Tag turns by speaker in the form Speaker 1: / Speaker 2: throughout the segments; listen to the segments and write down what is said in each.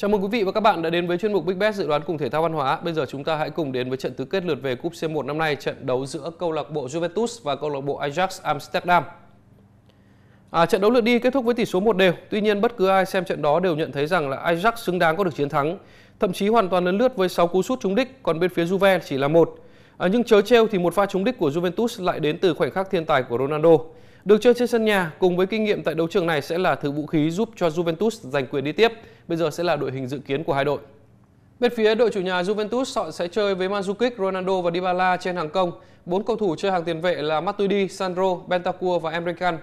Speaker 1: Chào mừng quý vị và các bạn đã đến với chuyên mục Big Bet dự đoán cùng thể thao văn hóa. Bây giờ chúng ta hãy cùng đến với trận tứ kết lượt về cúp C1 năm nay, trận đấu giữa câu lạc bộ Juventus và câu lạc bộ Ajax Amsterdam. À, trận đấu lượt đi kết thúc với tỷ số 1 đều. Tuy nhiên bất cứ ai xem trận đó đều nhận thấy rằng là Ajax xứng đáng có được chiến thắng, thậm chí hoàn toàn lấn lướt với 6 cú sút trúng đích, còn bên phía Juve chỉ là một. À, nhưng chớ trêu thì một pha trúng đích của Juventus lại đến từ khoảnh khắc thiên tài của Ronaldo. Được chơi trên sân nhà cùng với kinh nghiệm tại đấu trường này sẽ là thứ vũ khí giúp cho Juventus giành quyền đi tiếp. Bây giờ sẽ là đội hình dự kiến của hai đội. Bên phía đội chủ nhà Juventus họ sẽ chơi với Mandzukic, Ronaldo và Dybala trên hàng công. Bốn cầu thủ chơi hàng tiền vệ là Matuidi, Sandro, Bentancur và Emrekan.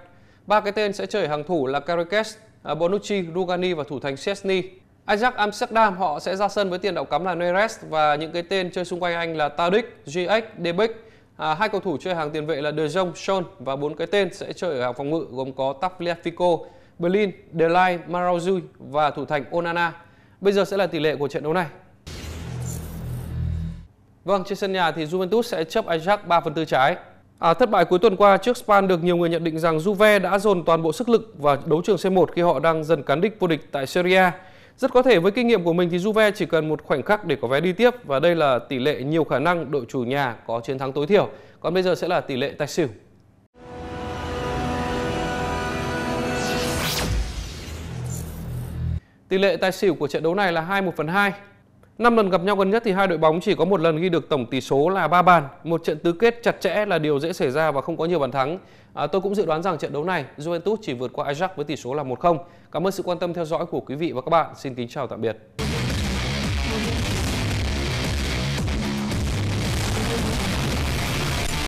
Speaker 1: Ba cái tên sẽ chơi hàng thủ là Caracas, à, Bonucci, Rugani và thủ thành Szczesny. Ajax Amsterdam họ sẽ ra sân với tiền đạo cắm là Neres và những cái tên chơi xung quanh anh là Tadic, Ziyech, Debic, À, hai cầu thủ chơi hàng tiền vệ là De Jong, Son và bốn cái tên sẽ chơi ở hàng phòng ngự gồm có Tagliafico, Berlin, Delay, Marauzui và thủ thành Onana. Bây giờ sẽ là tỷ lệ của trận đấu này. Vâng, trên sân nhà thì Juventus sẽ chấp Ajax 3 phần tư trái. À, thất bại cuối tuần qua trước Span được nhiều người nhận định rằng Juve đã dồn toàn bộ sức lực và đấu trường C1 khi họ đang dần cán đích vô địch tại Serie A. Rất có thể với kinh nghiệm của mình thì Juve chỉ cần một khoảnh khắc để có vé đi tiếp và đây là tỷ lệ nhiều khả năng đội chủ nhà có chiến thắng tối thiểu. Còn bây giờ sẽ là tỷ lệ tài xỉu. Tỷ lệ tài xỉu của trận đấu này là 2 1 2. Năm lần gặp nhau gần nhất thì hai đội bóng chỉ có một lần ghi được tổng tỷ số là 3 bàn. Một trận tứ kết chặt chẽ là điều dễ xảy ra và không có nhiều bàn thắng. À, tôi cũng dự đoán rằng trận đấu này Juventus chỉ vượt qua Ajax với tỷ số là 1-0. Cảm ơn sự quan tâm theo dõi của quý vị và các bạn. Xin kính chào tạm biệt.